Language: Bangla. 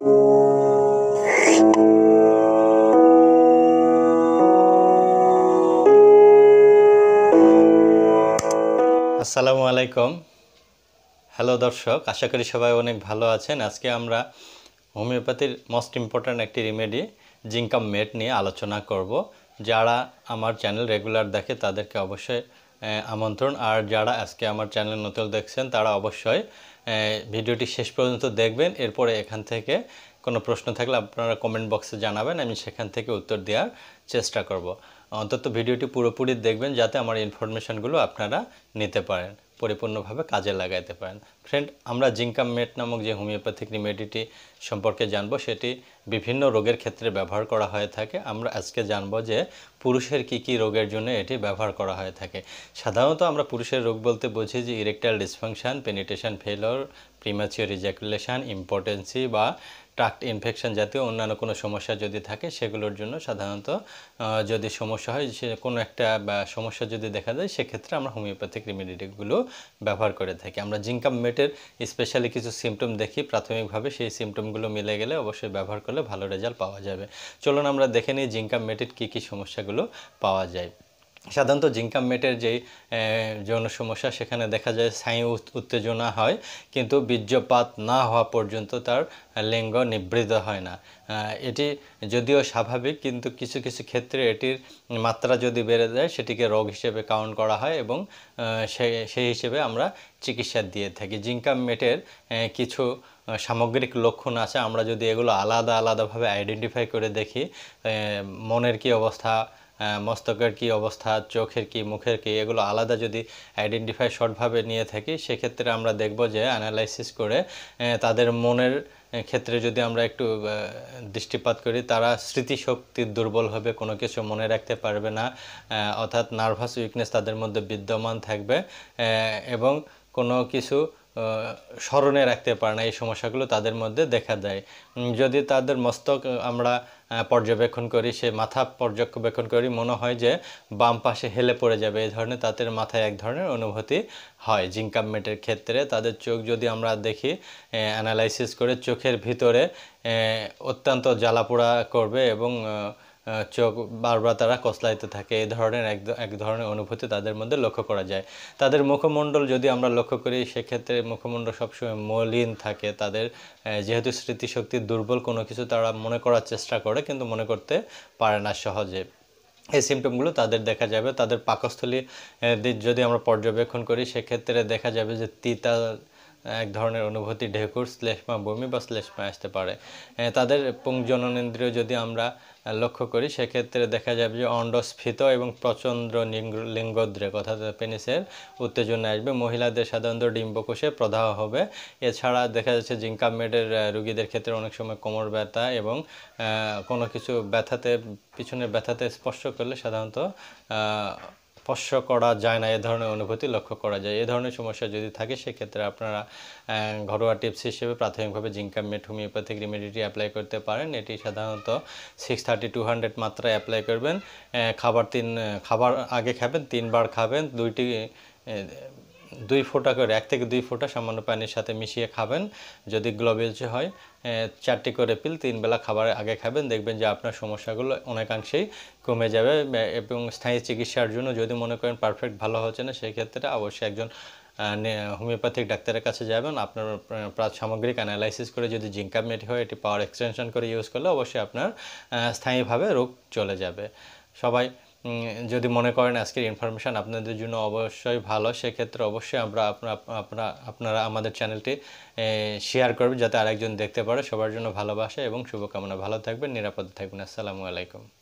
আসসালামু আলাইকুম হ্যালো দর্শক আশা করি সবাই অনেক ভালো আছেন আজকে আমরা হোমিওপ্যাথির মোস্ট ইম্পর্ট্যান্ট একটি রেমেডি জিঙ্কাম মেট নিয়ে আলোচনা করব যারা আমার চ্যানেল রেগুলার দেখে তাদেরকে অবশ্যই আমন্ত্রণ আর যারা আজকে আমার চ্যানেল নতুন দেখছেন তারা অবশ্যই ভিডিওটি শেষ পর্যন্ত দেখবেন এরপরে এখান থেকে কোনো প্রশ্ন থাকলে আপনারা কমেন্ট বক্সে জানাবেন আমি সেখান থেকে উত্তর দেওয়ার চেষ্টা করব অন্তত ভিডিওটি পুরোপুরি দেখবেন যাতে আমার ইনফরমেশানগুলো আপনারা নিতে পারেন পরিপূর্ণভাবে কাজে লাগাইতে পারেন ফ্রেন্ড আমরা জিঙ্কাম মেট নামক যে হোমিওপ্যাথিক রিমেডিটি সম্পর্কে জানব সেটি বিভিন্ন রোগের ক্ষেত্রে ব্যবহার করা হয়ে থাকে আমরা আজকে জানব যে পুরুষের কি কি রোগের জন্য এটি ব্যবহার করা হয়ে থাকে সাধারণত আমরা পুরুষের রোগ বলতে বুঝি যে erectile dysfunction penetration failure premature ejaculation impotency বা ট্রাক্ট ইনফেকশন জাতীয় অন্যান্য কোনো সমস্যা যদি থাকে সেগুলোর জন্য সাধারণত যদি সমস্যা হয় সে কোনো একটা সমস্যা যদি দেখা যায় সেক্ষেত্রে আমরা হোমিওপ্যাথিক রেমেডিগুলো ব্যবহার করে থাকি আমরা জিঙ্কাম মেটের স্পেশালি কিছু সিমটম দেখি প্রাথমিকভাবে সেই সিমটমগুলো মিলে গেলে অবশ্যই ব্যবহার করলে ভালো রেজাল্ট পাওয়া যাবে চলুন আমরা দেখে নিই জিঙ্কাম মেটের কী কী সমস্যাগুলো পাওয়া যায় সাধারণত জিঙ্কাম মেটের যেই যৌন সমস্যা সেখানে দেখা যায় স্থায়ী উত্তেজনা হয় কিন্তু বীর্যপাত না হওয়া পর্যন্ত তার লিঙ্গ নিবৃত হয় না এটি যদিও স্বাভাবিক কিন্তু কিছু কিছু ক্ষেত্রে এটির মাত্রা যদি বেড়ে যায় সেটিকে রোগ হিসেবে কাউন্ট করা হয় এবং সেই হিসেবে আমরা চিকিৎসা দিয়ে থাকি জিঙ্কাম মেটের কিছু সামগ্রিক লক্ষণ আছে আমরা যদি এগুলো আলাদা আলাদাভাবে আইডেন্টিফাই করে দেখি মনের কি অবস্থা মস্তকের কি অবস্থা চোখের কি মুখের কি এগুলো আলাদা যদি আইডেন্টিফাই শর্টভাবে নিয়ে থাকি সেক্ষেত্রে আমরা দেখব যে অ্যানালাইসিস করে তাদের মনের ক্ষেত্রে যদি আমরা একটু দৃষ্টিপাত করি তারা স্মৃতিশক্তি দুর্বল হবে কোনো কিছু মনে রাখতে পারবে না অর্থাৎ নার্ভাস উইকনেস তাদের মধ্যে বিদ্যমান থাকবে এবং কোনো কিছু স্মরণে রাখতে পারে না এই সমস্যাগুলো তাদের মধ্যে দেখা দেয় যদি তাদের মস্তক আমরা পর্যবেক্ষণ করি সে মাথা পর্যবেক্ষণ করি মনে হয় যে বাম পাশে হেলে পড়ে যাবে এই ধরনের তাদের মাথায় এক ধরনের অনুভূতি হয় জিঙ্কামেটের ক্ষেত্রে তাদের চোখ যদি আমরা দেখি অ্যানালাইসিস করে চোখের ভিতরে অত্যন্ত জ্বালাপোড়া করবে এবং চোখ বারবার তারা কসলাইতে থাকে এ ধরনের এক এক ধরনের অনুভূতি তাদের মধ্যে লক্ষ্য করা যায় তাদের মুখমণ্ডল যদি আমরা লক্ষ্য করি সেক্ষেত্রে মুখমণ্ডল সবসময় মলিন থাকে তাদের যেহেতু স্মৃতিশক্তি দুর্বল কোনো কিছু তারা মনে করার চেষ্টা করে কিন্তু মনে করতে পারে না সহজে এই সিমটমগুলো তাদের দেখা যাবে তাদের পাকস্থলী যদি আমরা পর্যবেক্ষণ করি সেক্ষেত্রে দেখা যাবে যে তিতা এক ধরনের অনুভূতি ঢেকুর শ্লেষ্মা বমি বা শ্লেষ্মা আসতে পারে তাদের পুংজননেন্দ্রিয় যদি আমরা লক্ষ্য করি সেক্ষেত্রে দেখা যাবে যে অন্ডস্ফীত এবং প্রচন্ড লিঙ্গদ্রেক অর্থাৎ পেনিসের উত্তেজনা আসবে মহিলাদের সাধারণত ডিম্বকোষে প্রদাহ হবে এছাড়া দেখা যাচ্ছে জিঙ্কামেডের রুগীদের ক্ষেত্রে অনেক সময় কোমর ব্যথা এবং কোনো কিছু ব্যথাতে পিছনের ব্যথাতে স্পর্শ করলে সাধারণত স্পর্শ করা যায় না এ ধরনের অনুভূতি লক্ষ্য করা যায় এ ধরনের সমস্যা যদি থাকে সেক্ষেত্রে আপনারা ঘরোয়া টিপস হিসেবে প্রাথমিকভাবে মেট হোমিওপ্যাথিক রেমেডিটি অ্যাপ্লাই করতে পারেন এটি সাধারণত সিক্স থার্টি টু হান্ড্রেড মাত্রায় অ্যাপ্লাই করবেন খাবার তিন খাবার আগে খাবেন তিনবার খাবেন দুইটি দুই ফোঁটা করে এক থেকে দুই ফোঁটা সামান্য পানির সাথে মিশিয়ে খাবেন যদি গ্লোবেলসি হয় চারটি করে পিল তিন বেলা খাবারের আগে খাবেন দেখবেন যে আপনার সমস্যাগুলো অনেকাংশেই কমে যাবে এবং স্থায়ী চিকিৎসার জন্য যদি মনে করেন পারফেক্ট ভালো হচ্ছে না সেক্ষেত্রে অবশ্যই একজন হোমিওপ্যাথিক ডাক্তারের কাছে যাবেন আপনার সামগ্রিক অ্যানালাইসিস করে যদি জিঙ্কামেট হয় এটি পাওয়ার এক্সটেনশন করে ইউজ করলে অবশ্যই আপনার স্থায়ীভাবে রোগ চলে যাবে সবাই যদি মনে করেন আজকের ইনফরমেশান আপনাদের জন্য অবশ্যই ভালো সেক্ষেত্রে অবশ্যই আমরা আপনারা আপনারা আমাদের চ্যানেলটি শেয়ার করবেন যাতে আরেকজন দেখতে পারে সবার জন্য ভালোবাসা এবং শুভকামনা ভালো থাকবেন নিরাপদে থাকবেন আসসালামু আলাইকুম